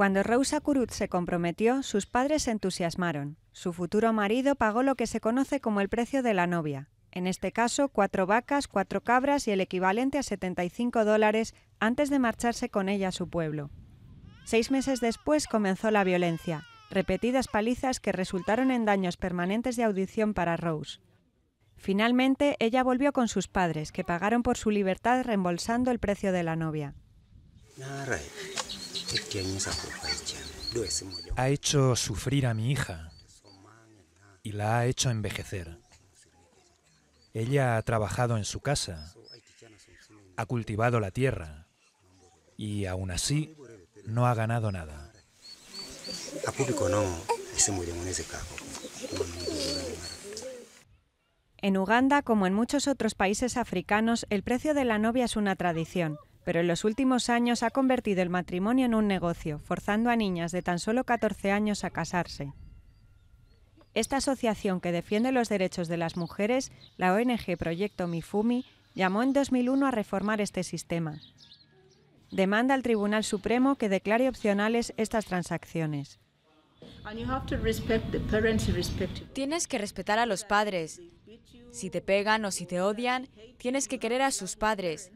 Cuando Rosa Curut se comprometió, sus padres se entusiasmaron. Su futuro marido pagó lo que se conoce como el precio de la novia. En este caso, cuatro vacas, cuatro cabras y el equivalente a 75 dólares antes de marcharse con ella a su pueblo. Seis meses después comenzó la violencia, repetidas palizas que resultaron en daños permanentes de audición para Rose. Finalmente, ella volvió con sus padres, que pagaron por su libertad reembolsando el precio de la novia. Ha hecho sufrir a mi hija y la ha hecho envejecer. Ella ha trabajado en su casa, ha cultivado la tierra y aún así no ha ganado nada. En Uganda, como en muchos otros países africanos, el precio de la novia es una tradición pero en los últimos años ha convertido el matrimonio en un negocio, forzando a niñas de tan solo 14 años a casarse. Esta asociación que defiende los derechos de las mujeres, la ONG Proyecto Mifumi, llamó en 2001 a reformar este sistema. Demanda al Tribunal Supremo que declare opcionales estas transacciones. Tienes que respetar a los padres. Si te pegan o si te odian, tienes que querer a sus padres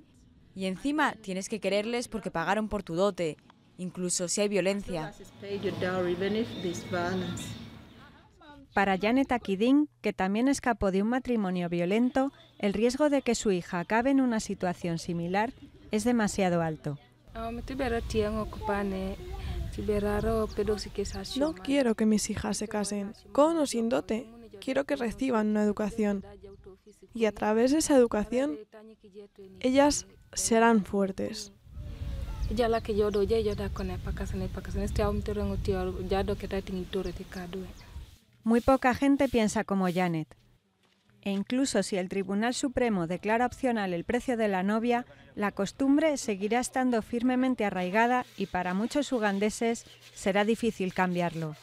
y encima tienes que quererles porque pagaron por tu dote, incluso si hay violencia. Para Janet Akidin, que también escapó de un matrimonio violento, el riesgo de que su hija acabe en una situación similar es demasiado alto. No quiero que mis hijas se casen, con o sin dote. Quiero que reciban una educación y a través de esa educación ellas serán fuertes. Muy poca gente piensa como Janet. E incluso si el Tribunal Supremo declara opcional el precio de la novia, la costumbre seguirá estando firmemente arraigada y para muchos ugandeses será difícil cambiarlo.